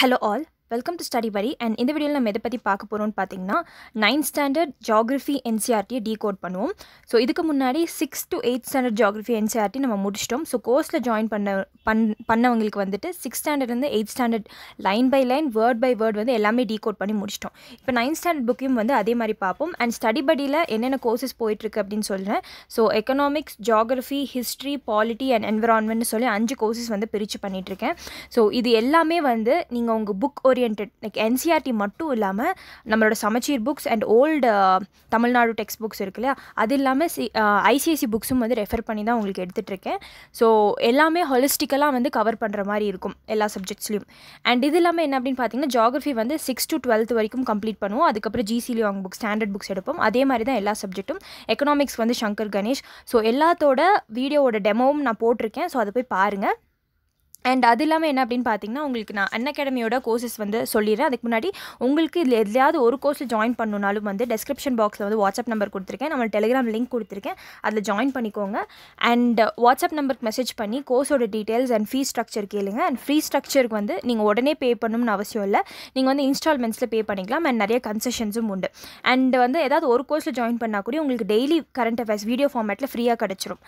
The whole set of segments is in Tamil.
Hello all, welcome to study பரி அண்ட் இந்த வீடியோவில் நம்ம எதை பற்றி பார்க்க போகிறோம்னு பார்த்தீங்கன்னா நைன்த் ஸ்டாண்டர்ட் ஜாகிரஃபி என்சிஆர்டியை டீகோட் பண்ணுவோம் ஸோ இதுக்கு முன்னாடி six to eight standard geography NCERT நம்ம முடிச்சிட்டோம் ஸோ கோர்ஸில் ஜாயின் பண்ண பண் பண்ணவங்களுக்கு வந்துட்டு சிக்ஸ் ஸ்டாண்டர்ட்லேருந்து eight standard line by line word by word வந்து எல்லாமே டீகோட் பண்ணி முடிச்சிட்டோம் இப்போ நைன்த் ஸ்டாண்டர்ட் புக்கையும் வந்து அதே மாதிரி பார்ப்போம் அண்ட் ஸ்டடி படியில் என்னென்ன கோர்சஸ் போயிட்டுருக்கு அப்படின்னு சொல்கிறேன் so economics geography history polity and என்விரான்மெண்ட்னு சொல்லி அஞ்சு கோர்சஸ் வந்து பிரித்து பண்ணிகிட்ருக்கேன் ஸோ இது எல்லாமே வந்து நீங்கள் உங்கள் புக் ஓரியன்ட் லைக் என்சிஆர்டி மட்டும் இல்லாமல் நம்மளோட சமச்சீர் books and old Tamil Nadu text books இருக்கு இல்லையா அது இல்லாமல் சி ஐசிஐசி uh, புக்ஸும் e வந்து ரெஃபர் பண்ணி தான் உங்களுக்கு எடுத்துகிட்ருக்கேன் ஸோ எல்லாமே ஹொலிஸ்டிக்கலாக வந்து கவர் பண்ணுற மாதிரி இருக்கும் எல்லா சப்ஜெக்ட்ஸ்லையும் அண்ட் இது இல்லாமல் என்ன அப்படின்னு பார்த்தீங்கன்னா ஜாகிரஃபி வந்து சிக்ஸ் டு டுவெல்த் வரைக்கும் கம்ப்ளீட் பண்ணுவோம் அதுக்கப்புறம் ஜிசிலி அவங்க புக் ஸ்டாண்டர்ட் புக்ஸ் எடுப்போம் அதே மாதிரி தான் எல்லா சப்ஜெக்ட்டும் எக்கனாமிக்ஸ் வந்து சங்கர் கணேஷ் ஸோ எல்லாத்தோட வீடியோவோட டெமோவும் நான் போட்டிருக்கேன் ஸோ அதை போய் பாருங்கள் அண்ட் அது இல்லாமல் என்ன அப்படின்னு பார்த்தீங்கன்னா உங்களுக்கு நான் அன் அகாடமியோட கோர்சஸ் வந்து சொல்லிடுறேன் அதுக்கு முன்னாடி உங்களுக்கு இதில் எதுலையாவது ஒரு கோர்ஸில் ஜாயின் பண்ணணுனாலும் வந்து டெஸ்கிரிப்ஷன் பாக்ஸில் வந்து வாட்ஸ்அப் நம்பர் கொடுத்துருக்கேன் நம்ம டெலிகிராம் லிங்க் கொடுத்துருக்கேன் அதில் ஜாயின் பண்ணிக்கோங்க அண்ட் வாட்ஸ்அப் நம்பருக்கு மெசேஜ் பண்ணி கோர்ஸோட டீட்டெயில்ஸ் அண்ட் ஃபீஸ் ஸ்ட்ரக்சர் கேளுங்க அண்ட் ஃப்ரீ ஸ்ட்ரக்சருக்கு வந்து நீங்கள் உடனே பே பண்ணணும்னு அவசியம் இல்லை நீங்கள் வந்து இன்ஸ்டால்மெண்ட்ஸில் பே பண்ணிக்கலாம் அண்ட் நிறைய கன்செஷன்ஸும் உண்டு அண்ட் வந்து ஏதாவது ஒரு கோர்ஸில் ஜாயின் பண்ணால் கூட உங்களுக்கு டெய்லி கரண்ட் அஃபேர்ஸ் வீடியோ ஃபார்மேட்டில் ஃப்ரீயாக கிடச்சிரும்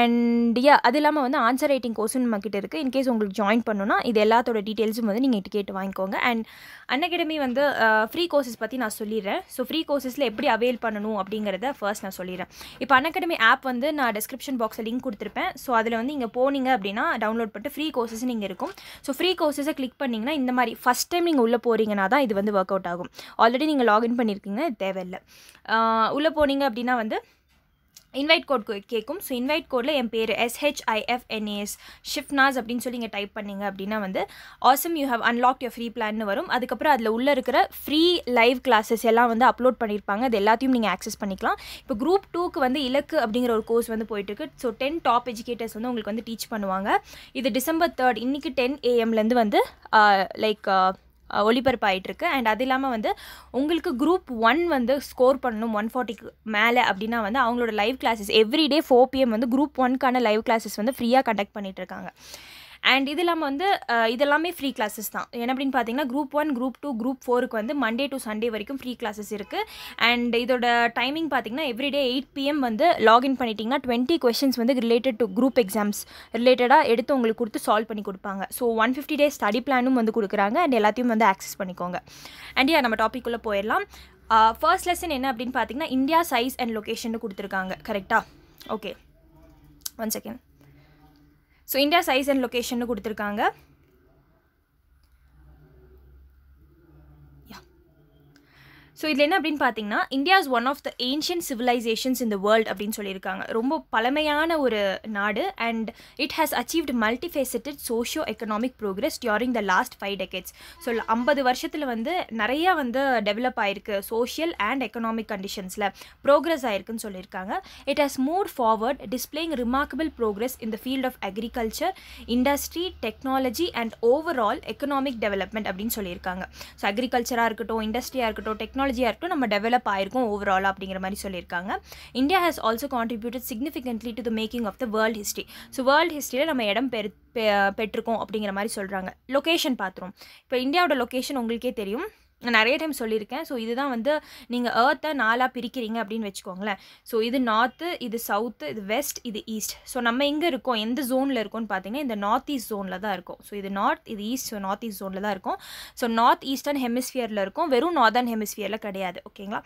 அண்ட் யா அது இல்லாமல் வந்து ஆன்சர் ரைட்டிங் கோர்ஸும் நம்மக்கிட்ட இருக்குது இன்கேஸ் உங்களுக்கு ஜாயின் பண்ணணும்னா இது எல்லாத்தோட டீட்டெயில்ஸும் வந்து நீங்கள் கேட்டு வாங்கிக்கோங்க அண்ட் அன்அகடமி வந்து ஃப்ரீ கோர்சஸ் பற்றி நான் சொல்லிடுறேன் ஸோ ஃப்ரீ கோர்சஸில் எப்படி அவைல் பண்ணணும் அப்படிங்கிறத ஃபர்ஸ்ட் நான் சொல்லிடுறேன் இப்போ அன்அகடமி ஆப் வந்து நான் டிஸ்கிரிப்ஷன் பாக்ஸில் லிங்க் கொடுத்துருப்பேன் ஸோ அதில் வந்து இங்கே போனீங்க அப்படின்னா டவுன்லோட் பண்ணிட்டு ஃப்ரீ கோர்சஸ் நீங்கள் இருக்கும் ஸோ ஃப்ரீ கோர்சஸை கிளிக் பண்ணிங்கன்னா இந்த மாதிரி ஃபஸ்ட் டைம் நீங்கள் உள்ளே போகிறீங்கன்னா தான் இது வந்து ஒர்க் அவுட் ஆகும் ஆல்ரெடி நீங்கள் லாகின் பண்ணியிருக்கீங்க தேவையில்லை உள்ளே போனீங்க அப்படின்னா வந்து இன்வைட் கோட் கேட்கும் ஸோ இன்வைட் கோடில் என் பேர் எஸ்ஹெச்ஐஎஃப்என்ஏஎஸ் ஷிஃப்னாஸ் அப்படின்னு சொல்லி இங்கே டைப் பண்ணிங்க அப்படின்னா வந்து awesome you have unlock your free பிளான்னு வரும் அதுக்கப்புறம் அதில் உள்ளே இருக்கிற ஃப்ரீ லைவ் கிளாஸஸ் எல்லாம் வந்து அப்லோட் பண்ணியிருப்பாங்க அது எல்லாத்தையும் நீங்கள் ஆக்சஸ் பண்ணிக்கலாம் இப்போ குரூப் டூக்கு வந்து இலக்கு அப்படிங்கிற ஒரு கோர்ஸ் வந்து போயிட்டுருக்கு ஸோ டென் டாப் எஜுகேட்டர்ஸ் வந்து உங்களுக்கு வந்து டீச் பண்ணுவாங்க இது டிசம்பர் தேர்ட் இன்றைக்கி டென் ஏஎம்லேருந்து வந்து லைக் இருக்கு அண்ட் அது இல்லாமல் வந்து உங்களுக்கு குரூப் ஒன் வந்து ஸ்கோர் பண்ணணும் ஒன் ஃபார்ட்டிக்கு மேலே அப்படின்னா வந்து அவங்களோட live classes everyday four PM வந்து குரூப் ஒன்க்கான லைவ் கிளாஸஸ் வந்து ஃப்ரீயாக கண்டக்ட் இருக்காங்க அண்ட் இது இல்லாமல் வந்து இதெல்லாமே ஃப்ரீ கிளாஸஸ் தான் என்ன அப்படின்னு பார்த்தீங்கன்னா group one group two group ஃபோருக்கு வந்து மண்டே டு சண்டே வரைக்கும் ஃப்ரீ கிளாஸஸ் இருக்குது அண்ட் இதோட டைமிங் பார்த்தீங்கன்னா எவ்ரிடே எயிட் பிஎம் வந்து லாகின் பண்ணிட்டீங்கன்னா டுவெண்ட்டி கொஷின்ஸ் வந்து ரிலேட்டட் டு குரூப் எக்ஸாம்ஸ் ரிலேட்டடாக எடுத்து உங்களுக்கு கொடுத்து சால்வ் பண்ணி கொடுப்பாங்க so one fifty days study பிளானும் வந்து கொடுக்குறாங்க அண்ட் எல்லாத்தையும் வந்து ஆக்சஸ் பண்ணிக்கோங்க அண்ட் யா நம்ம டாப்பிக்குள்ளே போயிடலாம் ஃபர்ஸ்ட் லெசன் என்ன அப்படின்னு பார்த்தீங்கன்னா இந்தியா சைஸ் அண்ட் லொக்கேஷன் கொடுத்துருக்காங்க கரெக்டாக okay one second so India size and location கொடுத்துருக்காங்க ஸோ இதில் என்ன அப்படின்னு பார்த்தீங்கன்னா India is one of the ancient civilisations இந்த வேர்ல்டு அப்படின்னு சொல்லியிருக்காங்க ரொம்ப பழமையான ஒரு நாடு and it has achieved multifaceted socio economic progress during the last five decades so ஐம்பது வருஷத்தில் வந்து நிறையா வந்து டெவலப் ஆயிருக்கு சோஷியல் அண்ட் எக்கனாமிக் கண்டிஷன்ஸில் ப்ரோக்ரஸ் ஆயிருக்குன்னு சொல்லியிருக்காங்க it has move forward displaying remarkable progress in the field of agriculture industry technology and overall economic development அப்படின்னு சொல்லியிருக்காங்க ஸோ அக்ரிகல்ச்சராக இருக்கட்டும் இண்டஸ்ட்ரியாக இருக்கட்டும் டெக்னாலஜி டெக்னாலஜியாக இருக்கும் நம்ம டெவலப் ஆயிருக்கோம் ஓவரால் அப்படிங்கிற மாதிரி சொல்லியிருக்காங்க India has also contributed significantly to the making of the world history so world ஹிஸ்ட்ரியில் நம்ம இடம் பெரு பெற்றிருக்கோம் அப்படிங்கிற மாதிரி சொல்கிறாங்க லொக்கேஷன் பார்த்துரும் இப்போ இந்தியாவோட லொக்கேஷன் உங்களுக்கே தெரியும் நிறைய டைம் சொல்லியிருக்கேன் ஸோ இதுதான் வந்து நீங்கள் ஏர்த்தை நாலாக பிரிக்கிறீங்க அப்படின்னு வச்சுக்கோங்களேன் ஸோ இது நார்த்து இது சவுத்து இது வெஸ்ட் இது ஈஸ்ட் ஸோ நம்ம எங்கே இருக்கோம் எந்த ஜோனில் இருக்கோம்னு பார்த்தீங்கன்னா இந்த நார்த் ஈஸ்ட் ஜோனில் தான் இருக்கும் ஸோ இது நார்த் இது ஈஸ்ட் ஸோ நார்த் ஈஸ்ட் ஜோனில் தான் இருக்கும் ஸோ நார்த் ஈஸ்டர்ன் ஹெமிஸ்ஃபியரில் இருக்கும் வெறும் நார்தர்ன் ஹெமிஸ்ஃபியரில் கிடையாது ஓகேங்களா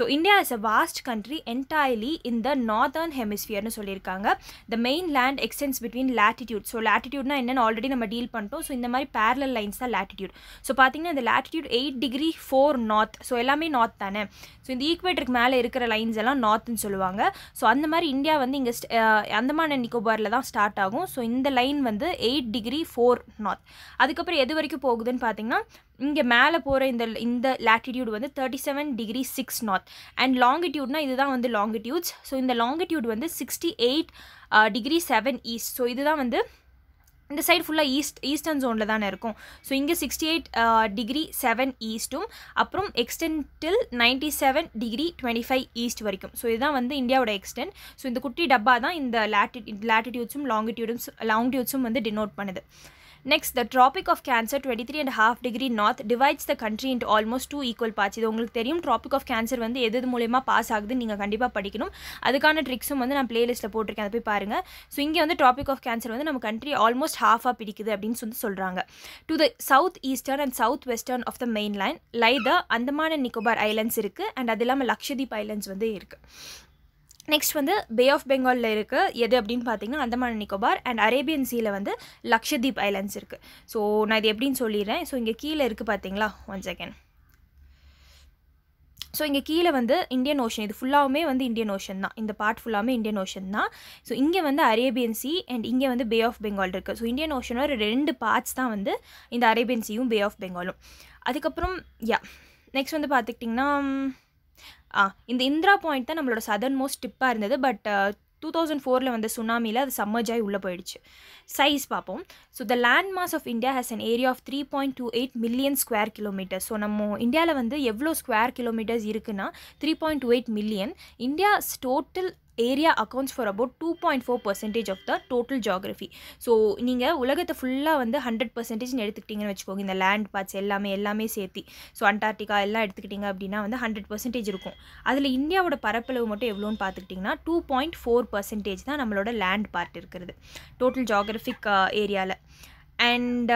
so India is a vast country entirely இந்த நார்தர்ன் ஹெமிஸ்ஃபியர்னு சொல்லியிருக்காங்க the main land extends between latitude so லேட்டிடியூட்னா என்னென்னு ஆல்ரெடி நம்ம டீல் பண்ணிட்டோம் ஸோ இந்த மாதிரி பேரலல் லைன்ஸ் தான் லேட்டிடியூட் ஸோ பார்த்தீங்கன்னா இந்த latitude eight degree degree four north so எல்லாமே நார்த் தானே ஸோ இந்த ஈக்குவேட்டருக்கு மேலே இருக்கிற லைன்ஸ் எல்லாம் நார்த்துன்னு சொல்லுவாங்க ஸோ அந்த மாதிரி இந்தியா வந்து இங்கே அந்தமான நிக்கோபாரில் தான் ஸ்டார்ட் ஆகும் ஸோ இந்த லைன் வந்து எயிட் டிகிரி ஃபோர் நார்த் அதுக்கப்புறம் எது வரைக்கும் போகுதுன்னு பார்த்தீங்கன்னா இங்கே மேலே போகிற இந்த இந்த லேட்டிடியூட் வந்து thirty seven degree six north and லாங்கிடியூட்னா இதுதான் வந்து லாங்கிடியூட்ஸ் ஸோ இந்த லாங்கிடியூட் வந்து sixty eight degree seven east so இதுதான் வந்து இந்த சைடு ஃபுல்லாக ஈஸ்ட் ஈஸ்டர்ன் ஜோனில் தானே இருக்கும் ஸோ இங்கே சிக்ஸ்டி எயிட் டிகிரி செவன் ஈஸ்ட்டும் அப்புறம் எக்ஸ்டென்டில் till ninety seven degree twenty five east வரைக்கும் ஸோ இதுதான் வந்து இந்தியாவோட எக்ஸ்டென்ட் ஸோ இந்த குட்டி டப்பா தான் இந்த லேட்டி லேட்டிடியூட்ஸும் லாங்கிடியூடும் லாங்கிடியூட்ஸும் வந்து டினோட் பண்ணுது next the Tropic of Cancer twenty three and half degree north divides the country into almost two equal parts இது உங்களுக்கு தெரியும் ட்ராபிக் ஆஃப் கேன்சர் வந்து எது எது மூலயமா பாஸ் ஆகுது நீங்கள் கண்டிப்பாக படிக்கணும் அதுக்கான ட்ரிக்ஸும் வந்து நான் பிளேலிஸ்ட்டில் போட்டிருக்கேன் அதை போய் பாருங்கள் ஸோ இங்கே வந்து ட்ராபிக் ஆஃப் கேன்சர் வந்து நம்ம கண்ட்ரி ஆல்மோஸ்ட் ஹாஃபாக பிடிக்குது அப்படின்னு சொல்லி சொல்கிறாங்க to the south eastern and south western of the main line lie the Andaman Nicobar islands இருக்குது அண்ட் அது இல்லாமல் லக்ஷதீப் ஐலண்ட்ஸ் வந்து இருக்குது நெக்ஸ்ட் வந்து பே ஆஃப் பெங்காலில் இருக்குது எது அப்படின்னு பார்த்தீங்கன்னா அந்தமான நிக்கோபார் அண்ட் அரேபியன் சீல வந்து லக்ஷதீப் ஐலாண்ட்ஸ் இருக்குது ஸோ நான் இது எப்படின்னு சொல்லிடுறேன் ஸோ இங்கே கீழே இருக்குது பார்த்தீங்களா ஒன் செகண்ட் ஸோ இங்கே கீழே வந்து இந்தியன் ஓஷன் இது ஃபுல்லாகவுமே வந்து இந்தியன் ஓஷன் தான் இந்த பார்ட் ஃபுல்லாகவே இந்தியன் ஓஷன் தான் ஸோ இங்கே வந்து அரேபியன் சி அண்ட் இங்கே வந்து பே ஆஃப் பெங்கால் இருக்குது ஸோ இந்தியன் ஓஷனோட ரெண்டு பார்ட்ஸ் தான் வந்து இந்த அரேபியன் சியும் பே ஆஃப் பெங்காலும் அதுக்கப்புறம் யா நெக்ஸ்ட் வந்து பார்த்துக்கிட்டிங்கன்னா ஆ இந்த இந்திரா பாயிண்ட் தான் நம்மளோட சதர்ன் மோஸ்ட் டிப்பாக இருந்தது பட் டூ தௌசண்ட் ஃபோரில் வந்த சுனாமியில் அது சம்மர்ஜாய் உள்ளே போயிடுச்சு சைஸ் பார்ப்போம் so the land mass of India has an area of three point two eight million square kilometre so நம்ம இந்தியாவில் வந்து எவ்வளோ ஸ்கொயர் கிலோமீட்டர்ஸ் இருக்குன்னா three point two eight million India total area accounts for about two point four percentage of the total geography so நீங்கள் உலகத்தை ஃபுல்லாக வந்து ஹண்ட்ரட் பர்சன்டேஜ்னு எடுத்துக்கிட்டிங்கன்னு வச்சுக்கோங்க இந்த லேண்ட் பார்ட்ஸ் எல்லாமே எல்லாமே சேர்த்து ஸோ அண்டார்டிகா எல்லாம் எடுத்துக்கிட்டிங்க அப்படின்னா வந்து ஹண்ட்ரட் பர்சன்டேஜ் இருக்கும் அதில் இந்தியாவோட பரப்பளவு மட்டும் எவ்வளோன்னு பார்த்துக்கிட்டிங்கன்னா டூ பாயிண்ட் ஃபோர் பர்சன்டேஜ் தான் நம்மளோட லேண்ட் பார்ட் இருக்கிறது டோட்டல் ஜாகிரஃபிக் ஏரியாவில் அண்ட்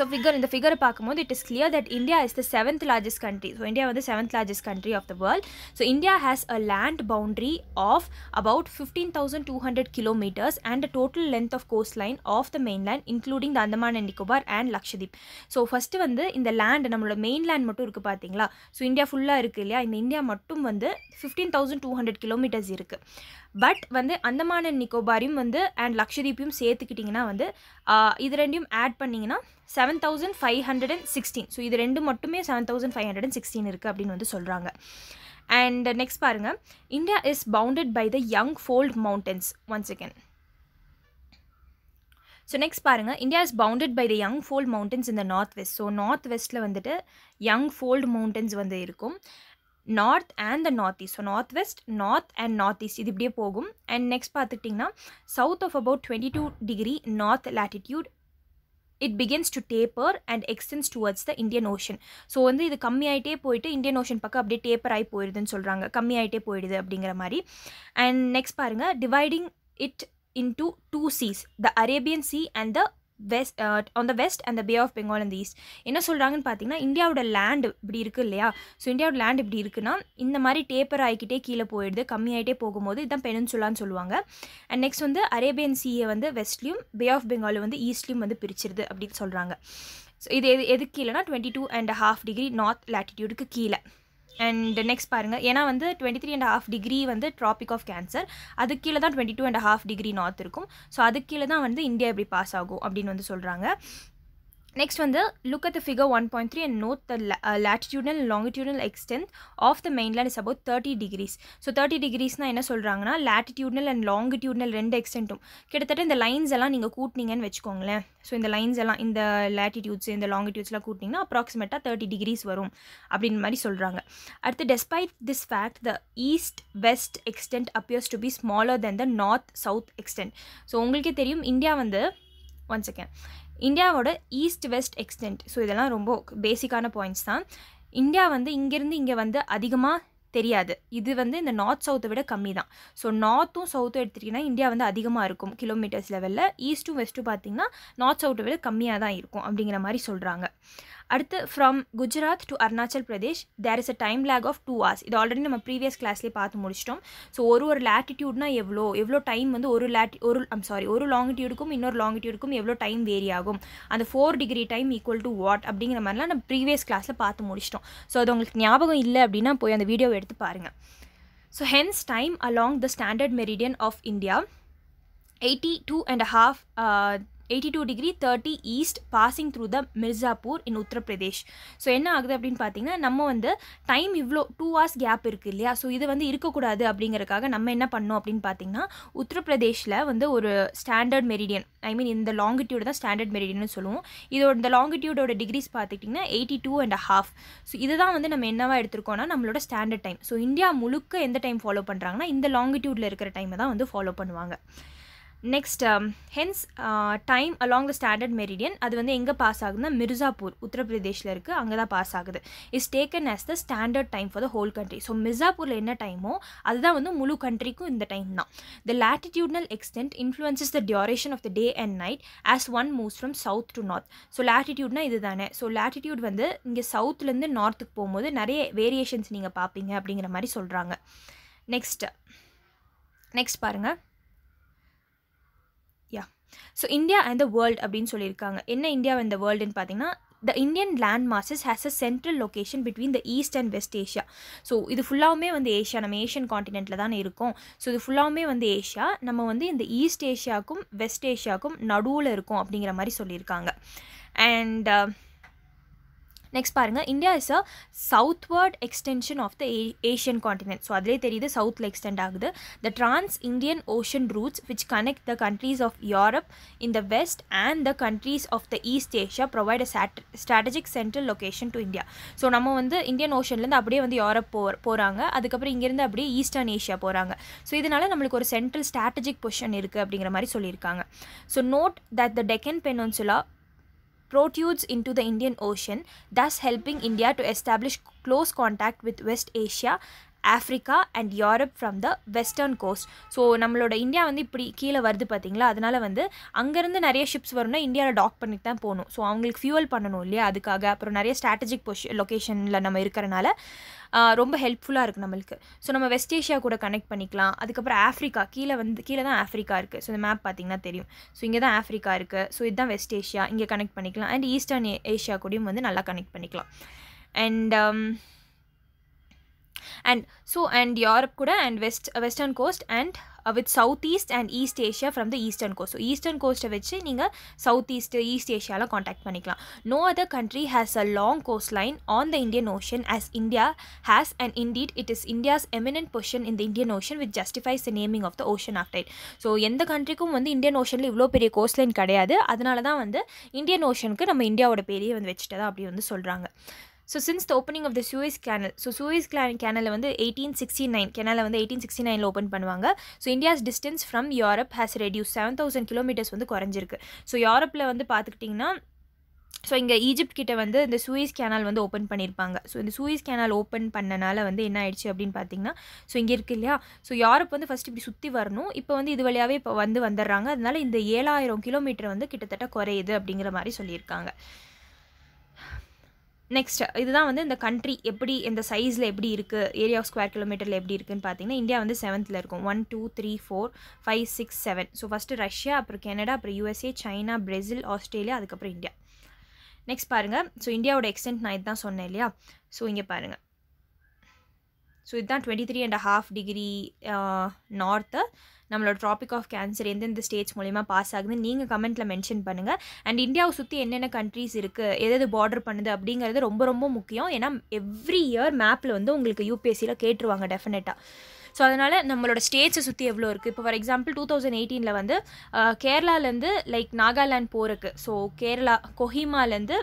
ஸோ ஃபிகர் இந்த ஃபிகரை பார்க்கும்போது it is clear that India is the seventh largest country so India வந்து seventh largest country of the world so India has a land boundary of about fifteen thousand two hundred kilometres and total length of coast line of the mainland including the Andaman and Nicobar and Lakshadweep so first வந்து இந்த லேண்ட் நம்மளோட மெயின்லேண்ட் மட்டும் இருக்குது பார்த்தீங்களா ஸோ இந்தியா ஃபுல்லாக இருக்குது இல்லையா இந்த இந்தியா மட்டும் வந்து fifteen thousand two hundred kilometres இருக்குது பட் வந்து அந்தமான நிக்கோபாரியும் வந்து அண்ட் லக்ஷதீப்பையும் சேர்த்துக்கிட்டிங்கன்னா வந்து இது ரெண்டையும் ஆட் பண்ணிங்கன்னா seven thousand five hundred and sixteen so இது ரெண்டு மட்டுமே seven thousand five hundred and sixteen இருக்குது அப்படின்னு வந்து சொல்கிறாங்க அண்ட் நெக்ஸ்ட் பாருங்கள் India is bounded by the young fold mountains once again so next பாருங்கள் India is bounded by the young fold mountains இந்த நார்த் வெஸ்ட் ஸோ நார்த் வெஸ்ட்டில் வந்துட்டு யங் ஃபோல்ட் மவுண்டன்ஸ் வந்து இருக்கும் north and the north east so north west north and north east இது இப்படியே போகும் அண்ட் நெக்ஸ்ட் பார்த்துக்கிட்டிங்கன்னா south of about twenty two degree north latitude it begins to taper and extends towards the Indian Ocean so வந்து இது கம்மியாகிட்டே போயிட்டு இந்தியன் ஓஷன் பக்கம் அப்படியே டேப்பர் ஆகி போயிடுதுன்னு சொல்கிறாங்க கம்மியாகிட்டே போயிடுது அப்படிங்கிற மாதிரி அண்ட் நெக்ஸ்ட் பாருங்கள் dividing it into two seas the Arabian Sea and the west on the west and the Bay of Bengal அந்த ஈஸ்ட் என்ன சொல்கிறாங்கன்னு பார்த்தீங்கன்னா இந்தியாவோட லேண்ட் இப்படி இருக்குது இல்லையா ஸோ இந்தியாவோட லேண்ட் இப்படி இருக்குன்னா இந்த மாதிரி டேப்பர் ஆகிக்கிட்டே கீழே போயிடுது கம்மியாகிட்டே போகும்போது இதுதான் பெனன்சுலான்னு சொல்லுவாங்க அண்ட் நெக்ஸ்ட் வந்து அரேபியன் சீயை வந்து வெஸ்ட்லேயும் பே ஆஃப் பெங்கால் வந்து ஈஸ்ட்லேயும் வந்து பிரிச்சிருது அப்படின்னு சொல்கிறாங்க ஸோ இது எது எது கீழேனா twenty two and half degree north லேட்டிடியூடுக்கு கீழே அண்ட் நெக்ஸ்ட் பாருங்கள் ஏன்னா வந்து twenty three and half degree வந்து ட்ராபிக் ஆஃப் கேன்சர் அது கீழே தான் twenty two and half degree north இருக்கும் ஸோ அது கீழே தான் வந்து இந்தியா இப்படி பாஸ் ஆகும் அப்படின்னு வந்து சொல்கிறாங்க நெக்ஸ்ட் வந்து look at the figure one point three and note the latitudinal longitudinal longitudinal of the mainland is about thirty degrees so thirty டிகிரிஸ்னால் என்ன சொல்கிறாங்கன்னா latitudinal அண்ட் longitudinal ரெண்டு எக்ஸ்டென்ட்டும் கிட்டத்தட்ட இந்த லைன்ஸ் எல்லாம் நீங்கள் கூட்டினீங்கன்னு வச்சுக்கோங்களேன் ஸோ இந்த லைன்ஸ் எல்லாம் இந்த லேட்டிடியூட்ஸ் இந்த லாங்கிடியூட்ஸ்லாம் கூட்டினீங்கன்னா அப்ராக்சிமேட்டாக தேர்ட்டி டிகிரிஸ் வரும் அப்படின்னு மாதிரி சொல்கிறாங்க அடுத்து despite this fact the east west extent appears to be smaller than the north south extent so உங்களுக்கே தெரியும் இந்தியா வந்து ஒன் செகண்ட் இந்தியாவோட ஈஸ்ட் வெஸ்ட் எக்ஸ்டென்ட் ஸோ இதெல்லாம் ரொம்ப பேசிக்கான பாயிண்ட்ஸ் தான் இந்தியா வந்து இங்கேருந்து இங்கே வந்து அதிகமாக தெரியாது இது வந்து இந்த நார்த் சவுத்தை விட கம்மி தான் ஸோ நார்த்தும் சவுத்தும் எடுத்துகிட்டிங்கன்னா இந்தியா வந்து அதிகமாக இருக்கும் கிலோமீட்டர்ஸ் லெவலில் ஈஸ்ட்டும் வெஸ்ட்டும் பார்த்திங்கன்னா நார்த் சவுத்தை விட கம்மியாக தான் இருக்கும் அப்படிங்கிற மாதிரி சொல்கிறாங்க அடுத்து from Gujarat to Arunachal Pradesh there is a time lag of two hours இது ஆல்ரெடி நம்ம ப்ரீவியஸ் கிளாஸ்லேயே பார்த்து முடிச்சிட்டோம் ஸோ ஒரு ஒரு லேட்டிடியூட்னா எவ்வளோ எவ்வளோ டைம் வந்து ஒரு லேட்டி ஒரு ஐம் சாரி ஒரு லாங்கிட்யூடுக்கும் இன்னொரு லாங்கிட்யூடுக்கும் எவ்வளோ டைம் வேரி ஆகும் அந்த four degree time equal to what அப்படிங்கிற மாதிரிலாம் நம்ம ப்ரீவியஸ் கிளாஸில் பார்த்து முடிச்சிட்டோம் ஸோ அது உங்களுக்கு ஞாபகம் இல்லை அப்படின்னா போய் அந்த வீடியோவை எடுத்து பாருங்கள் so hence time along the standard meridian of India eighty two and half eighty two degree thirty east passing through the Mirzapur in Uttar Pradesh so என்ன ஆகுது அப்படின்னு பார்த்தீங்கன்னா நம்ம வந்து டைம் இவ்வளோ டூ ஹவர்ஸ் கேப் இருக்குது இல்லையா ஸோ இது வந்து இருக்கக்கூடாது அப்படிங்கிறக்காக நம்ம என்ன பண்ணோம் அப்படின்னு பார்த்தீங்கன்னா உத்தரப்பிரதேஷில் வந்து ஒரு ஸ்டாண்டர்ட் மெரிடியன் ஐ மீன் இந்த லாங்கிடியூடு தான் ஸ்டாண்டர்ட் மெரிடியன் சொல்லுவோம் இதோட இந்த லாங்கிடியூடோட டிகிரிஸ் பார்த்துக்கிட்டிங்கன்னா eighty two and half so இதுதான் வந்து நம்ம என்னவாக எடுத்திருக்கோம்னா நம்மளோட ஸ்டாண்டர்ட் டைம் ஸோ இந்தியா முழுக்க எந்த டைம் ஃபாலோ பண்ணுறாங்கன்னா இந்த லாங்கிடியூடில் இருக்கிற டைமை தான் வந்து ஃபாலோ பண்ணுவாங்க next hence time along the standard meridian அது வந்து எங்கே பாஸ் ஆகுதுன்னா மிர்சாப்பூர் உத்தரப்பிரதேஷில் இருக்குது அங்கே தான் பாஸ் ஆகுது is taken as the standard time for the whole country so மிர்சாப்பூரில் என்ன டைமோ அதுதான் வந்து முழு கண்ட்ரிக்கும் இந்த டைம் தான் the latitudinal extent influences the duration of the day and night as one moves from south to north so லேட்டிடியூட்னா இது தானே ஸோ லேட்டிடியூட் வந்து இங்கே சவுத்துலேருந்து நார்த்துக்கு போகும்போது நிறைய வேரியேஷன்ஸ் நீங்கள் பார்ப்பீங்க அப்படிங்கிற மாதிரி சொல்கிறாங்க நெக்ஸ்ட்டு நெக்ஸ்ட் பாருங்கள் so India and the world அப்படின்னு சொல்லியிருக்காங்க என்ன இந்தியா அண்ட் த வேர்ல்டுன்னு பார்த்தீங்கன்னா the Indian land masses has a central location between the east and west Asia so இது ஃபுல்லாகவுமே வந்து ஏஷியா நம்ம ஏஷியன் காண்டினென்ட்டில் தான் இருக்கும் ஸோ இது ஃபுல்லாகவுமே வந்து ஏஷியா நம்ம வந்து இந்த ஈஸ்ட் ஏஷியாவுக்கும் வெஸ்ட் ஏஷியாவுக்கும் நடுவில் இருக்கும் அப்படிங்கிற மாதிரி சொல்லியிருக்காங்க அண்ட் நெக்ஸ்ட் பாருங்கள் India is a southward extension of the a Asian continent so அதிலே தெரியுது சவுத்தில் எக்ஸ்டெண்ட் ஆகுது the trans Indian Ocean routes which connect the countries of Europe in the west and the countries of the east Asia provide a சாட் strategic central location to India so நம்ம வந்து இந்தியன் ஓஷன்லேருந்து அப்படியே வந்து யூரப் போ போகிறாங்க அதுக்கப்புறம் இங்கேருந்து அப்படியே ஈஸ்டர்ன் ஏஷியா போகிறாங்க ஸோ இதனால் நம்மளுக்கு ஒரு சென்ட்ரல் ஸ்ட்ராட்டஜிக் பொசிஷன் இருக்குது அப்படிங்கிற மாதிரி சொல்லியிருக்காங்க so note that the Deccan peninsula protrudes into the Indian Ocean, thus helping India to establish close contact with West Asia Africa and Europe from the western coast so நம்மளோட இந்தியா வந்து இப்படி கீழே வருது பார்த்தீங்களா அதனால வந்து அங்கேருந்து நிறைய ஷிப்ஸ் வரும்னா இந்தியாவில் டாக் பண்ணிட்டு தான் போகணும் ஸோ அவங்களுக்கு ஃபியூவல் பண்ணணும் இல்லையா அதுக்காக அப்புறம் நிறைய ஸ்ட்ராட்டஜிக் பொஷ் லொக்கேஷனில் நம்ம இருக்கிறனால ரொம்ப ஹெல்ப்ஃபுல்லாக இருக்குது நம்மளுக்கு ஸோ நம்ம வெஸ்ட் ஏஷியா கூட கனெக்ட் பண்ணிக்கலாம் அதுக்கப்புறம் ஆஃப்ரிக்கா கீழே வந்து கீழே தான் ஆஃப்ரிக்கா இருக்குது ஸோ இந்த மேப் பார்த்திங்கன்னா தெரியும் ஸோ இங்கே தான் ஆஃப்ரிக்கா இருக்குது ஸோ இதுதான் வெஸ்ட் ஏஷியா இங்கே கனெக்ட் பண்ணிக்கலாம் அண்ட் ஈஸ்டர்ன் ஏஷியா கூடயும் வந்து நல்லா கனெக்ட் பண்ணிக்கலாம் and and so and Europe கூட and west western coast and with south east and east Asia from the eastern coast so eastern கோஸ்ட்டை வச்சு நீங்கள் சவுத் ஈஸ்ட் ஈஸ்ட் ஏஷியாவில் காண்டாக்ட் பண்ணிக்கலாம் no other country has a long coastline on the Indian ocean as India has and indeed it is India's eminent position இந்த Indian ocean with justifies the naming of the ocean ஆஃப் டைட் ஸோ எந்த கண்ட்ரிக்கும் வந்து இந்தியன் ஓஷனில் இவ்வளோ பெரிய கோஸ்ட் லைன் கிடையாது அதனால தான் வந்து இந்தியன் ஓஷனுக்கு நம்ம இந்தியாவோட பேரையே வந்து வச்சுட்டு தான் அப்படி வந்து சொல்கிறாங்க so since the opening of the Suez canal so Suez கிளான் கேனலை வந்து எயிட்டீன் சிக்ஸ்டி நைன் கேனலை வந்து எயிட்டீன் சிக்ஸ்டி நைனில் ஓப்பன் பண்ணுவாங்க so India's distance from Europe has reduce seven thousand kilometres வந்து குறைஞ்சிருக்கு ஸோ யூரப்பில் வந்து பார்த்துக்கிட்டிங்கன்னா ஸோ இங்கே ஈஜிப்ட் கிட்ட வந்து இந்த சூயிஸ் கேனல் வந்து ஓப்பன் பண்ணியிருப்பாங்க ஸோ இந்த சூயிஸ் கேனல் ஓப்பன் பண்ணனால வந்து என்ன ஆயிடுச்சு அப்படின்னு பார்த்தீங்கன்னா ஸோ இங்கே இருக்கு இல்லையா ஸோ யூரோப் வந்து ஃபஸ்ட் இப்படி சுற்றி வரணும் இப்போ வந்து இது வழியாகவே இப்போ வந்து வந்துடுறாங்க அதனால இந்த ஏழாயிரம் கிலோமீட்டர் வந்து கிட்டத்தட்ட குறையுது அப்படிங்கிற மாதிரி சொல்லியிருக்காங்க நெக்ஸ்ட் இதுதான் வந்து இந்த கண்ட்ரி எப்படி இந்த சைஸில் எப்படி இருக்குது ஏரியா ஆஃப் ஸ்கொயர் கிலோமீட்டரில் எப்படி இருக்குதுன்னு பார்த்தீங்கன்னா இந்தியா வந்து செவன்த்தில் இருக்கும் one two three four five six seven so first Russia அப்புறம் கனடா அப்புறம் யூஎஸ்ஏ சைனா பிரேசில் ஆஸ்திரேலியா அதுக்கப்புறம் இந்தியா நெக்ஸ்ட் பாருங்கள் ஸோ இந்தியாவோட எக்ஸ்டென்ட் நான் இதுதான் சொன்னேன் இல்லையா ஸோ இங்கே பாருங்கள் ஸோ இதுதான் twenty three and half degree north நம்மளோட ட்ராபிக் ஆஃப் கேன்சர் எந்தெந்த ஸ்டேட்ஸ் மூலிமா பாஸ் ஆகுதுன்னு நீங்கள் கமெண்ட்டில் மென்ஷன் பண்ணுங்கள் அண்ட் இந்தியாவை சுற்றி என்னென்ன கண்ட்ரீஸ் இருக்குது எது பார்டர் பண்ணுது அப்படிங்கிறது ரொம்ப ரொம்ப முக்கியம் ஏன்னா எவ்ரி இயர் மேப்பில் வந்து உங்களுக்கு யூபிஎஸ்சியில் கேட்டுருவாங்க டெஃபினட்டாக ஸோ அதனால் நம்மளோட ஸ்டேட்ஸை சுற்றி எவ்வளோ இருக்குது இப்போ ஃபார் எக்ஸாம்பிள் டூ தௌசண்ட் எயிட்டீனில் வந்து கேரளாலேருந்து லைக் நாகாலாண்ட் போகிறக்கு ஸோ கேரளா கொஹிமாலேருந்து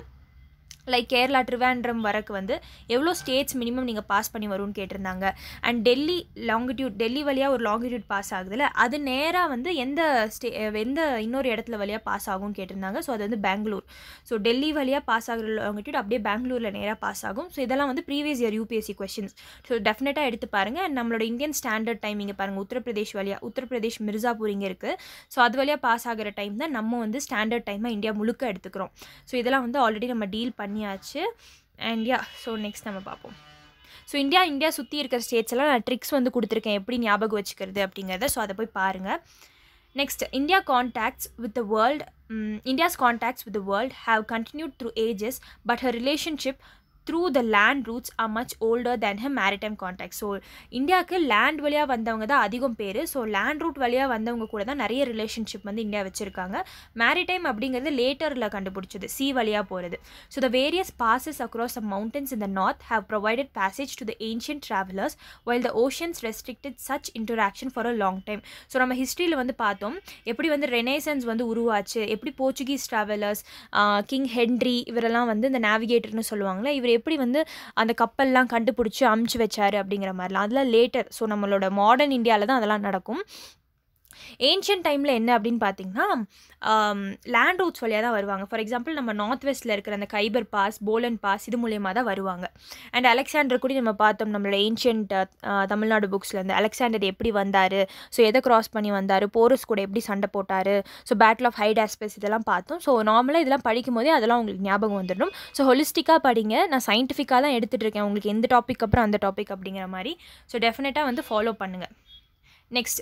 லைக் கேரளா ட்ரிவாண்ட்ரம் வரக்கு வந்து எவ்வளோ ஸ்டேட்ஸ் மினிமம் நீங்கள் பாஸ் பண்ணி வரும்னு கேட்டிருந்தாங்க அண்ட் டெல்லி லாங்கிடியூட் டெல்லி வழியாக ஒரு லாங்கிடியூட் பாஸ் ஆகுதுல்ல அது நேராக வந்து எந்த ஸ்டே எந்த இன்னொரு இடத்துல வழியாக பாஸ் ஆகும்னு கேட்டிருந்தாங்க ஸோ அது வந்து பெங்களூர் ஸோ டெல்லி வழியாக பாஸ் ஆகிற லாங்கிடியூட் அப்படியே பெங்களூரில் நேராக பாஸ் ஆகும் ஸோ இதெல்லாம் வந்து previous year UPSC questions so டெஃபினட்டாக எடுத்து பாருங்கள் நம்மளோட இந்தியன் ஸ்டாண்டர்ட் டைம் இங்கே பாருங்கள் உத்தரப்பிரதேஷ் வழியாக உத்தரப்பிரதேஷ் மிர்சாப்பூர் இங்கே இருக்குது ஸோ அது வழியாக பாஸ் ஆகிற டைம் தான் நம்ம வந்து ஸ்டாண்டர்ட் டைமாக இந்தியா முழுக்க எடுத்துக்கிறோம் ஸோ இதெல்லாம் வந்து ஆல்ரெடி நம்ம டீல் பண்ணி பண்ணியாச்சு அண்ட் யா ஸோ நெக்ஸ்ட் நம்ம பார்ப்போம் ஸோ இந்தியா இந்தியா சுற்றி இருக்கிற ஸ்டேட்ஸ் எல்லாம் நான் ட்ரிக்ஸ் வந்து கொடுத்துருக்கேன் எப்படி ஞாபகம் வச்சுக்கிறது அப்படிங்கிறத ஸோ அதை போய் பாருங்கள் next India contacts with the world India's contacts with the world have continued through ages but her relationship through the land routes are much older than her maritime contact so இந்தியாவுக்கு லேண்ட் வழியாக வந்தவங்க தான் அதிகம் பேர் ஸோ லேண்ட் ரூட் வழியாக வந்தவங்க கூட தான் நிறைய ரிலேஷன்ஷிப் வந்து இந்தியா வச்சுருக்காங்க மேரிடைம் அப்படிங்கிறது லேட்டரில் கண்டுபிடிச்சது சி வழியாக போகிறது so the various passes across the mountains in the north have provided passage to the ancient travellers while the oceans restricted such interaction for a long time so நம்ம ஹிஸ்ட்ரியில் வந்து பார்த்தோம் எப்படி வந்து ரெனேசன்ஸ் வந்து உருவாச்சு எப்படி போர்ச்சுகீஸ் ட்ராவலர்ஸ் கிங் ஹென்ரி இவரெல்லாம் வந்து இந்த நேவிகேட்டர்னு சொல்லுவாங்களே இவர் எப்படி வந்து அந்த கப்பல்லாம் கண்டுபிடிச்சி அமுச்சு வச்சாரு அப்படிங்கிற மாதிரிலாம் அதெல்லாம் லேட்டர் ஸோ நம்மளோட மாடர்ன் இந்தியாவில் தான் அதெல்லாம் நடக்கும் ஏன்ஷியன் டைமில் என்ன அப்படின்னு பார்த்தீங்கன்னா லேண்ட் ரூட்ஸ் வழியாக தான் வருவாங்க ஃபார் எக்ஸாம்பிள் நம்ம நார்த் வெஸ்ட்டில் இருக்கிற அந்த கைபர் பாஸ் போலன் பாஸ் இது மூலியமாக தான் வருவாங்க அண்ட் அலெக்சாண்டர் கூட நம்ம பார்த்தோம் நம்மளோட ஏன்ஷியன்ட் தமிழ்நாடு புக்ஸ்லேருந்து அலெக்சாண்டர் எப்படி வந்தார் ஸோ எதை க்ராஸ் பண்ணி வந்தார் போரஸ் கூட எப்படி சண்டை போட்டார் ஸோ பேட்டில் ஆஃப் ஹைடாஸ்பெஸ் இதெல்லாம் பார்த்தோம் ஸோ நார்மலாக இதெல்லாம் படிக்கும் போதே அதெல்லாம் உங்களுக்கு ஞாபகம் வந்துடும் ஸோ ஹொலிஸ்டிக்காக படிங்க நான் சயின்டிஃபிக்காக தான் எடுத்துகிட்டு இருக்கேன் உங்களுக்கு எந்த டாபிக் அப்புறம் அந்த டாபிக் அப்படிங்கிற மாதிரி ஸோ டெஃபினட்டாக வந்து ஃபாலோ பண்ணுங்கள் நெக்ஸ்ட்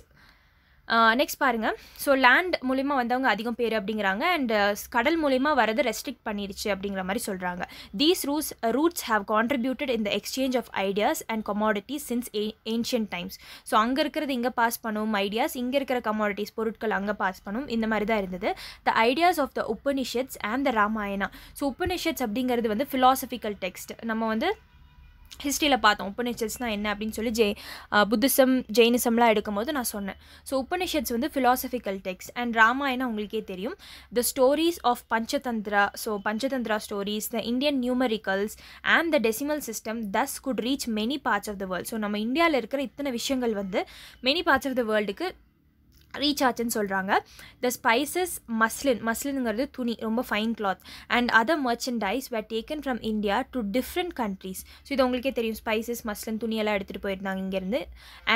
நெக்ஸ்ட் பாருங்கள் ஸோ லேண்ட் மூலிமா வந்தவங்க அதிகம் பேர் அப்படிங்கிறாங்க அண்ட் uh, கடல் மூலிமா வரது ரெஸ்ட்ரிக்ட் பண்ணிருச்சு அப்படிங்கிற மாதிரி சொல்கிறாங்க these routes routes have contributed in the exchange of ideas and commodities since a ancient times so அங்கே இருக்கிறது இங்கே பாஸ் பண்ணும் ஐடியாஸ் இங்கே இருக்கிற கமாடிட்டிஸ் பொருட்கள் அங்கே பாஸ் பண்ணும் இந்த மாதிரி தான் இருந்தது the ideas of the Upanishads and the Ramayana so Upanishads அப்படிங்கிறது வந்து ஃபிலாசபிக்கல் டெக்ஸ்ட் நம்ம வந்து ஹிஸ்ட்ரியில் பார்த்தோம் உபநிஷத்ஸ்னால் என்ன அப்படின்னு சொல்லி ஜெய் புத்திசம் ஜெயினிசம்லாம் எடுக்கும்போது நான் சொன்னேன் ஸோ உபநிஷத்ஸ் வந்து ஃபிலாசபிக்கல் டெக்ஸ்ட் அண்ட் ராமாயணம் உங்களுக்கே தெரியும் the stories of Panchatantra so Panchatantra stories the Indian numericals and the decimal system thus could reach many parts of the world so நம்ம இந்தியாவில் இருக்கிற இத்தனை விஷயங்கள் வந்து மெனி பார்ட்ஸ் ஆஃப் த வேர்ல்டுக்கு ரீச் ஆச்சுன்னு சொல்கிறாங்க த ஸ்பைசஸ் மஸ்லின் மஸ்லினுங்கிறது துணி ரொம்ப fine cloth and other merchandise were taken from India to different countries so இது உங்களுக்கே தெரியும் ஸ்பைசஸ் மஸ்லின் துணியெல்லாம் எடுத்துகிட்டு போயிருந்தாங்க இங்கேருந்து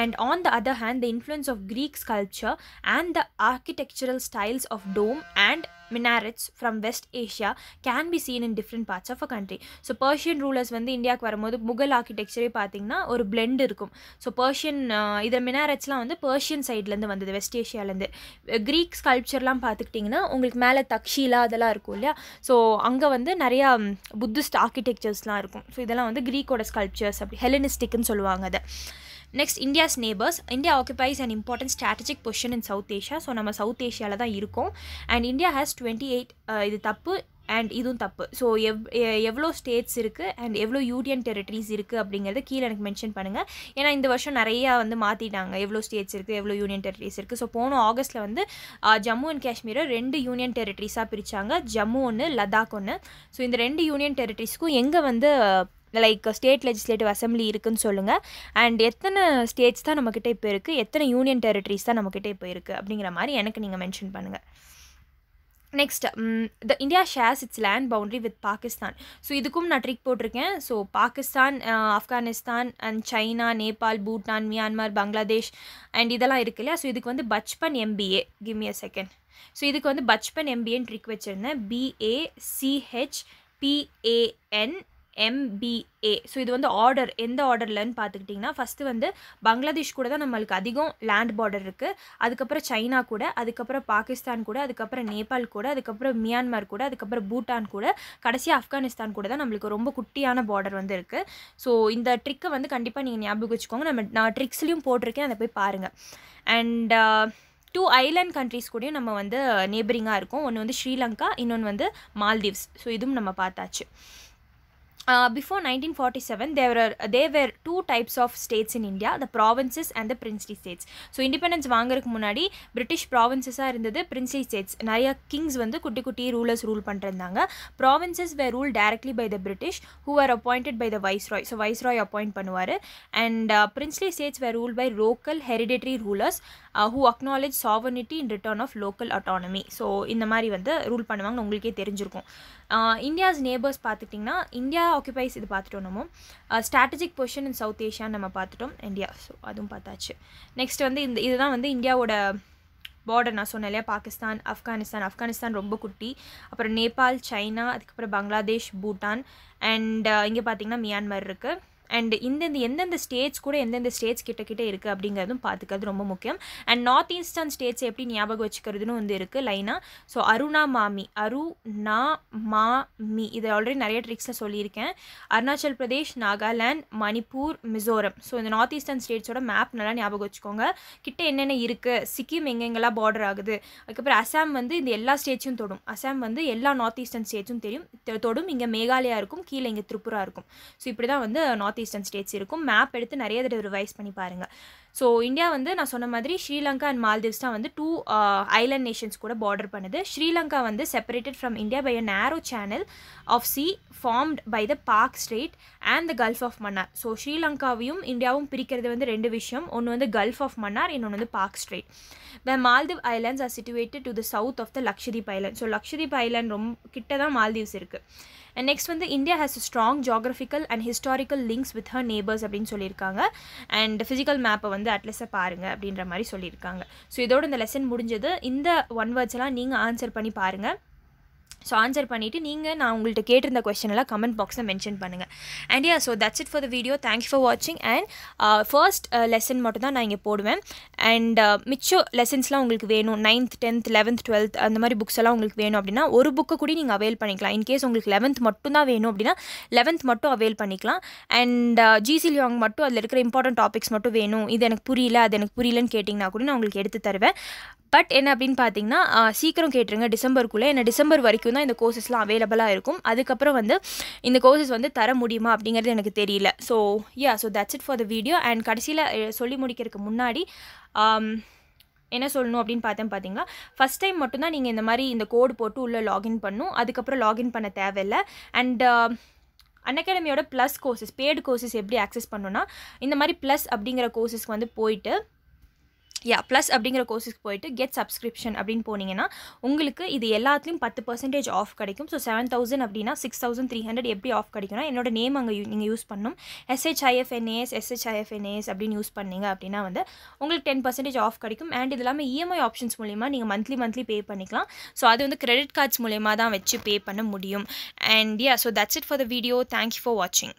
and on the other hand the influence of Greek culture and the architectural styles of dome and minarets from west Asia can be seen in different parts of a country so Persian rulers வந்து இந்தியாவுக்கு வரும்போது முகல் ஆர்கிடெக்சரே பார்த்திங்கன்னா ஒரு பிளெண்ட் இருக்கும் ஸோ பர்ஷியன் இதில் மினாரட்ஸ்லாம் வந்து பர்ஷியன் சைட்லேருந்து வந்தது வெஸ்ட் ஏஷியாலேருந்து க்ரீக் ஸ்கல்ப்சர்லாம் பார்த்துக்கிட்டிங்கன்னா உங்களுக்கு மேலே தக்ஷீலா அதெல்லாம் இருக்கும் இல்லையா ஸோ அங்கே வந்து நிறையா புத்திஸ்ட் ஆர்கிடெக்சர்ஸ்லாம் இருக்கும் ஸோ இதெல்லாம் வந்து க்ரீக்கோட ஸ்கல்ப்சர்ஸ் அப்படி ஹெலனிஸ்டிக்னு சொல்லுவாங்க அதை next India's neighbours India occupies and important strategic position in south Asia so நம்ம சவுத் ஏஷியாவில் தான் இருக்கும் and India has twenty eight இது தப்பு அண்ட் இதுவும் தப்பு ஸோ எவ் எவ்வளோ ஸ்டேட்ஸ் இருக்குது அண்ட் எவ்வளோ யூனியன் டெரிட்டரிஸ் இருக்குது அப்படிங்கிறது கீழே எனக்கு மென்ஷன் பண்ணுங்கள் ஏன்னா இந்த வருஷம் நிறையா வந்து மாற்றிட்டாங்க எவ்வளோ ஸ்டேட்ஸ் இருக்குது எவ்வளோ யூனியன் டெரிட்டரிஸ் இருக்குது ஸோ போன ஆகஸ்ட்டில் வந்து ஜம்மு அண்ட் காஷ்மீரை ரெண்டு யூனியன் டெரிட்டரிஸாக பிரித்தாங்க ஜம்மு ஒன்று லடாக் ஒன்று ஸோ இந்த ரெண்டு யூனியன் டெரிட்டரிஸ்க்கும் எங்கே வந்து லைக் ஸ்டேட் லெஜிஸ்லேட்டிவ் அசம்பிளி இருக்குதுன்னு சொல்லுங்கள் அண்ட் எத்தனை ஸ்டேட்ஸ் தான் நம்மக்கிட்ட இப்போ இருக்குது எத்தனை யூனியன் டெரிட்டரிஸ் தான் நம்மக்கிட்ட இப்போ இருக்குது அப்படிங்கிற மாதிரி எனக்கு நீங்கள் மென்ஷன் பண்ணுங்கள் next the India shares its land boundary with Pakistan so இதுக்கும் நான் ட்ரிக் போட்டிருக்கேன் so Pakistan Afghanistan and China Nepal Bhutan Myanmar Bangladesh and இதெல்லாம் இருக்கு இல்லையா ஸோ இதுக்கு வந்து பச்பன் எம்பிஏ கிவ் மி அ செகண்ட் ஸோ இதுக்கு வந்து பச்பன் எம்பிஏன்னு ட்ரிக் வச்சுருந்தேன் பிஏசிஹெச் பிஏஎன் எம்பிஏ ஸோ இது வந்து ஆர்டர் எந்த ஆர்டர்லன்னு பார்த்துக்கிட்டிங்கன்னா ஃபஸ்ட்டு வந்து பங்களாதேஷ் கூட தான் நம்மளுக்கு அதிகம் லேண்ட் பார்டர் இருக்குது அதுக்கப்புறம் சைனா கூட அதுக்கப்புறம் பாகிஸ்தான் கூட அதுக்கப்புறம் நேபாள் கூட அதுக்கப்புறம் மியான்மர் கூட அதுக்கப்புறம் பூட்டான் கூட கடைசியாக ஆப்கானிஸ்தான் கூட தான் நம்மளுக்கு ரொம்ப குட்டியான பார்டர் வந்து இருக்குது ஸோ இந்த ட்ரிக்கை வந்து கண்டிப்பாக நீங்கள் ஞாபகம் வச்சுக்கோங்க நம்ம நான் ட்ரிக்ஸ்லேயும் போட்டிருக்கேன் அதை போய் பாருங்கள் அண்ட் டூ ஐலாண்ட் கண்ட்ரிஸ் கூடயும் நம்ம வந்து நேபரிங்காக இருக்கோம் ஒன்று வந்து ஸ்ரீலங்கா இன்னொன்று வந்து மால்தீவ்ஸ் ஸோ இதுவும் நம்ம பார்த்தாச்சு Uh, before 1947, there were there were two types of states in India, the provinces and the princely states. So independence வாங்குறதுக்கு முன்னாடி பிரிட்டிஷ் ப்ராவின்சஸாக இருந்தது பிரின்ஸ்லி ஸ்டேட்ஸ் நிறைய கிங்ஸ் வந்து குட்டி குட்டி ரூலர்ஸ் ரூல் பண்ணிருந்தாங்க provinces were rule directly by the British who are appointed by the viceroy so viceroy appoint பண்ணுவார் and princely states were rule by local hereditary rulers who acknowledge sovereignty in return of local autonomy so இந்த மாதிரி வந்து ரூல் பண்ணுவாங்கன்னு உங்களுக்கே தெரிஞ்சிருக்கும் இந்தியாஸ் நேபர்ஸ் பார்த்துக்கிட்டிங்கன்னா இந்தியா ஆக்குபைஸ் இது பார்த்துட்டோம் நம்ம strategic position in south Asia நம்ம பார்த்துட்டோம் இந்தியா ஸோ அதுவும் பார்த்தாச்சு நெக்ஸ்ட் வந்து இந்த இதுதான் வந்து இந்தியாவோட பார்டர் நான் சொன்னேன் பாகிஸ்தான் ஆப்கானிஸ்தான் ஆப்கானிஸ்தான் ரொம்ப குட்டி அப்புறம் நேபாள் சைனா அதுக்கப்புறம் பங்களாதேஷ் பூட்டான் அண்ட் இங்கே பார்த்தீங்கன்னா மியான்மர் இருக்குது அண்ட் இந்தந்த எந்தெந்த ஸ்டேட்ஸ் கூட எந்தெந்த ஸ்டேட்ஸ் கிட்ட கிட்ட இருக்குது அப்படிங்கிறதும் பார்த்துக்கிறது ரொம்ப முக்கியம் அண்ட் நார்த் ஈஸ்டர்ன் ஸ்டேட்ஸ் எப்படி ஞாபகம் வச்சுக்கிறதுன்னு வந்து இருக்குது லைனாக ஸோ அருணா மாமி அரு நா மா மி இதை ஆல்ரெடி நிறைய ட்ரிக்ஸில் சொல்லியிருக்கேன் அருணாச்சல் பிரதேஷ் நாகாலாண்ட் மணிப்பூர் மிசோரம் ஸோ இந்த நார்த் ஈஸ்டர்ன் ஸ்டேட்ஸோட மேப் நல்லா ஞாபகம் வச்சுக்கோங்க கிட்ட என்னென்ன இருக்குது சிக்கிம் எங்கெங்கெல்லாம் பார்டர் ஆகுது அதுக்கப்புறம் அசாம் வந்து இந்த எல்லா ஸ்டேட்ஸும் தொடும் அசாம் வந்து எல்லா நார்த் ஈஸ்டர்ன் ஸ்டேட்ஸும் தெரியும் தொடும் இங்கே மேகாலயா இருக்கும் கீழே இங்கே திருப்புரா இருக்கும் ஸோ இப்படி தான் வந்து நார்த் நார்த் ஈஸ்டர்ன் ஸ்டேட்ஸ் இருக்கும் மேப் எடுத்து நிறைய தடவை ரிவைஸ் பண்ணி பாருங்கள் ஸோ இந்தியா வந்து நான் சொன்ன மாதிரி ஸ்ரீலங்கா அண்ட் மால்தீவ்ஸ் தான் வந்து டூ ஐலண்ட் நேஷன்ஸ் கூட பார்டர் பண்ணுது ஸ்ரீலங்கா வந்து separated from India by a narrow channel of sea formed by the Palk strait and the gulf of Mannar so ஸ்ரீலங்காவையும் இந்தியாவும் பிரிக்கிறது வந்து ரெண்டு விஷயம் ஒன்று வந்து கல்ஃப் ஆஃப் மன்னார் இன்னொன்று வந்து Palk strait the Maldive islands are situated to the south of the Lakshadweep island so Lakshadweep island ரொம்ப கிட்ட தான் மால்தீவ்ஸ் இருக்குது அண்ட் நெக்ஸ்ட் வந்து India has strong geographical and historical links with her neighbours அப்படின்னு சொல்லியிருக்காங்க அண்ட் ஃபிசிக்கல் மேப்பை வந்து அட்லஸை பாருங்கள் அப்படின்ற மாதிரி சொல்லியிருக்காங்க ஸோ இதோட இந்த லெசன் முடிஞ்சது இந்த ஒன் வேர்ட்ஸ்லாம் நீங்கள் ஆன்சர் பண்ணி பாருங்கள் ஸோ ஆன்சர் பண்ணிவிட்டு நீங்கள் நான் உங்கள்கிட்ட கேட்டிருந்த கொஸ்டின் எல்லாம் கமெண்ட் பாக்ஸில் மென்ஷன் பண்ணுங்கள் and yeah so that's it for the video thanks for வாட்சிங் அண்ட் ஃபர்ஸ்ட் லெசன் மட்டும் தான் நான் இங்கே போடுவேன் அண்ட் uh, மிச்சம் லெசன்ஸ்லாம் உங்களுக்கு வேணும் நைன்த் டென்த் லெவன்த் டுவெல்த் அந்த மாதிரி புக்ஸ் எல்லாம் உங்களுக்கு வேணும் அப்படின்னா ஒரு புக்கை கூட நீங்கள் அவைல் பண்ணிக்கலாம் இன்கேஸ் உங்களுக்கு லெவன்த் மட்டும் தான் வேணும் அப்படின்னா லெவன்த் மட்டும் அவைல் பண்ணிக்கலாம் அண்ட் ஜிசி லியாங் மட்டும் அதில் இருக்கிற இம்பார்ட்டன்ட் டாபிக்ஸ் மட்டும் வேணும் இது எனக்கு புரியல அது எனக்கு புரியலன்னு கேட்டிங்கன்னா கூட நான் உங்களுக்கு எடுத்து தருவேன் பட் என்ன அப்படின்னு பார்த்தீங்கன்னா uh, சீக்கிரம் கேட்டுருங்க டிசம்பருக்குள்ளே என்ன டிசம்பர் வரைக்கும் மட்டும்தான் இந்த கோர்சஸ்லாம் அவைலபிளாக இருக்கும் அதுக்கப்புறம் வந்து இந்த கோர்சஸ் வந்து தர முடியுமா அப்படிங்கிறது எனக்கு தெரியல so yeah so that's it for the video and கடைசியில் சொல்லி முடிக்கிறதுக்கு முன்னாடி um, என்ன சொல்லணும் அப்படின்னு பார்த்தேன் பார்த்தீங்கன்னா ஃபஸ்ட் டைம் மட்டும்தான் நீங்கள் இந்த மாதிரி இந்த கோடு போட்டு உள்ளே லாகின் பண்ணும் அதுக்கப்புறம் லாகின் பண்ண தேவையில்லை அண்ட் அன்அகாடமியோட ப்ளஸ் கோர்சஸ் பேய்டு கோர்சஸ் எப்படி ஆக்சஸ் பண்ணோன்னா இந்த மாதிரி ப்ளஸ் அப்படிங்கிற கோர்சஸ்க்கு வந்து போயிட்டு யா ப்ளஸ் அப்படிங்கிற கோர்ஸஸ்க்கு போயிட்டு கெட் சப்ஸ்கிரிப்ஷன் அப்படின்னு போனீங்கன்னா உங்களுக்கு இது எல்லாத்துலேயும் பத்து பர்சன்டேஜ் ஆஃப் கிடைக்கும் ஸோ செவன் தௌசண்ட் அப்படின்னா சிக்ஸ் தௌசண்ட் த்ரீ ஹண்ட்ரட் எப்படி ஆஃப் கிடைக்கும்னா என்னோட நேம் அங்கே நீங்கள் யூஸ் பண்ணணும் எஸ்ஹெச்ஐஎஃப்என்ஏஎஸ் எஸ்ஹெச்ஐஎஃப்என்ஏஎஸ் அப்படின்னு யூஸ் பண்ணீங்க அப்படின்னா வந்து உங்களுக்கு டென் பர்சன்டேஜ் ஆஃப் கிடைக்கும் அண்ட் இது இல்லாமல் இஎம்ஐ ஆப்ஷன்ஸ் மூலிமா நீங்கள் மந்த்லி மந்த்லி பே பண்ணிக்கலாம் ஸோ அது வந்து கிரெடிட் கார்ட்ஸ் மூலியமாக தான் வச்சு பே பண்ண முடியும் and yeah so that's it for the video thank you for வாட்சிங்